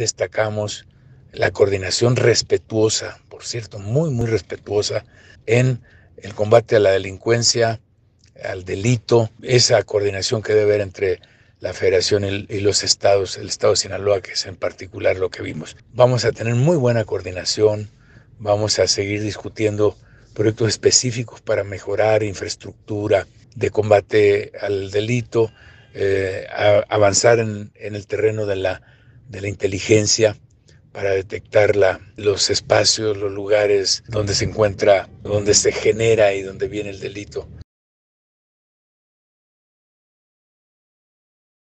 destacamos la coordinación respetuosa, por cierto, muy, muy respetuosa en el combate a la delincuencia, al delito, esa coordinación que debe haber entre la federación y los estados, el estado de Sinaloa, que es en particular lo que vimos. Vamos a tener muy buena coordinación, vamos a seguir discutiendo proyectos específicos para mejorar infraestructura de combate al delito, eh, avanzar en el terreno de la de la inteligencia para detectar la, los espacios, los lugares donde se encuentra, donde se genera y donde viene el delito.